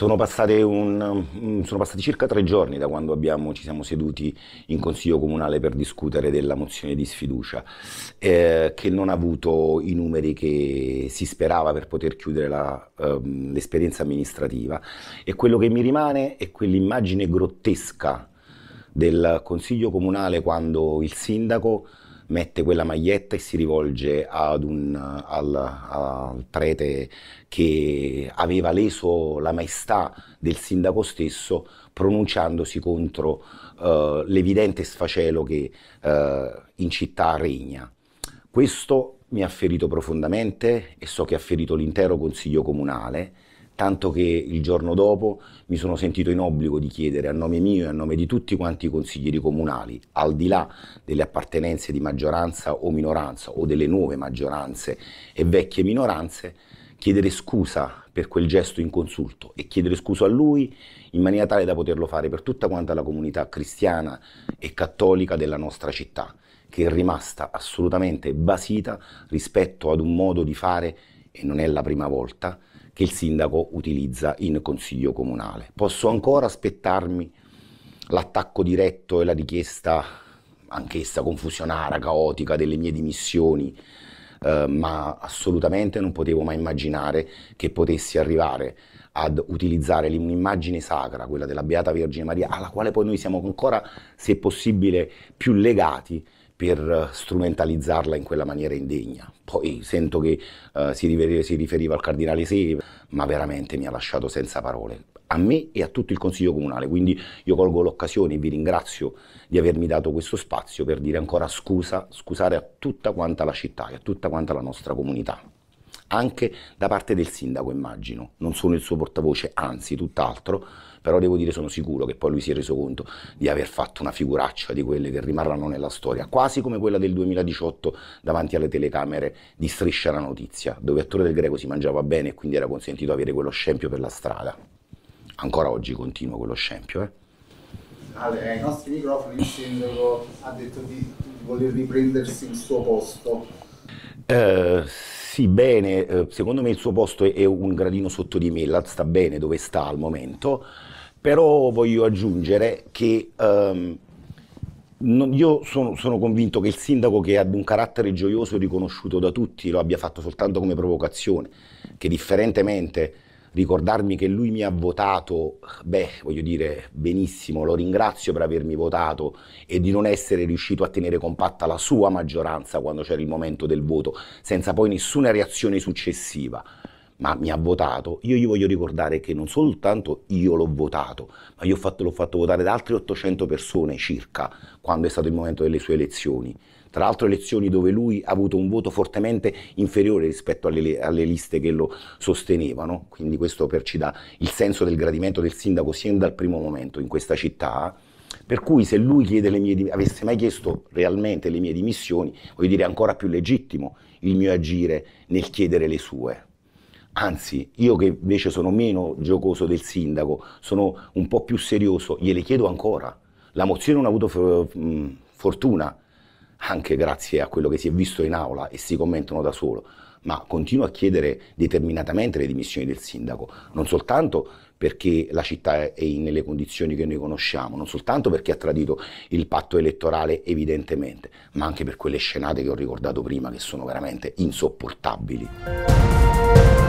Sono, un, mm, sono, passati circa tre giorni da quando abbiamo, ci siamo seduti in Consiglio Comunale per discutere della mozione di sfiducia, eh, che non ha avuto i numeri che si sperava per poter chiudere la, ehm, l'esperienza amministrativa. E quello che mi rimane è quell'immagine grottesca del Consiglio Comunale quando il sindaco mette quella maglietta e si rivolge un, al, al, prete che aveva leso la maestà del sindaco stesso pronunciandosi contro uh, l'evidente sfacelo che uh, in città regna. Questo mi ha ferito profondamente e so che ha ferito l'intero Consiglio Comunale tanto che il giorno dopo mi sono sentito in obbligo di chiedere a nome mio e a nome di tutti quanti i consiglieri comunali, al di là delle appartenenze di maggioranza o minoranza o delle nuove maggioranze e vecchie minoranze, chiedere scusa per quel gesto inconsulto e chiedere scusa a lui in maniera tale da poterlo fare per tutta quanta la comunità cristiana e cattolica della nostra città, che è rimasta assolutamente basita rispetto ad un modo di fare, e non è la prima volta, che il sindaco utilizza in consiglio comunale. Posso ancora aspettarmi l'attacco diretto e la richiesta anch'essa confusionaria, caotica delle mie dimissioni, eh, ma assolutamente non potevo mai immaginare che potessi arrivare ad utilizzare un'immagine sacra, quella della Beata Vergine Maria, alla quale poi noi siamo ancora, se possibile, più legati per strumentalizzarla in quella maniera indegna. Poi sento che uh, si, riferiva, si, riferiva, al cardinale Se, ma veramente mi ha lasciato senza parole, a me e a tutto il Consiglio Comunale. Quindi io colgo l'occasione e vi ringrazio di avermi dato questo spazio per dire ancora scusa, scusare a tutta quanta la città e a tutta quanta la nostra comunità anche da parte del sindaco, immagino. Non sono il suo portavoce, anzi, tutt'altro, però devo dire sono sicuro che poi lui si è reso conto di aver fatto una figuraccia di quelle che rimarranno nella storia, quasi come quella del 2018 davanti alle telecamere di Striscia la Notizia, dove attore del greco si mangiava bene e quindi era consentito avere quello scempio per la strada. Ancora oggi continua quello scempio, eh? Ale, ai nostri microfoni il sindaco ha detto di voler riprendersi il suo posto. Eh, sì, bene, eh, secondo me il suo posto è un gradino sotto di me, la sta bene dove sta al momento, però voglio aggiungere che um, non, io sono, sono, convinto che il sindaco che ha un carattere gioioso riconosciuto da tutti lo abbia fatto soltanto come provocazione, che differentemente ricordarmi che lui mi ha votato, beh, voglio dire, benissimo, lo ringrazio per avermi votato e di non essere riuscito a tenere compatta la sua maggioranza quando c'era il momento del voto, senza poi nessuna reazione successiva. Ma mi ha votato, io gli voglio ricordare che non soltanto io l'ho votato, ma io l'ho fatto votare da altre 800 persone circa quando è stato il momento delle sue elezioni tra l'altro elezioni dove lui ha avuto un voto fortemente inferiore rispetto alle, alle liste che lo sostenevano, quindi questo per ci dà il senso del gradimento del sindaco sin dal primo momento in questa città. Per cui se lui mie, avesse mai chiesto realmente le mie dimissioni, voglio dire, è ancora più legittimo il mio agire nel chiedere le sue. Anzi, io che invece sono meno giocoso del sindaco, sono un po' più serioso, gliele chiedo ancora. La mozione non ha avuto fortuna anche grazie a quello che si è visto in aula e si commentano da solo, ma continuo a chiedere determinatamente le dimissioni del sindaco, non soltanto perché la città è nelle condizioni che noi conosciamo, non soltanto perché ha tradito il patto elettorale evidentemente, ma anche per quelle scenate che ho ricordato prima che sono veramente insopportabili.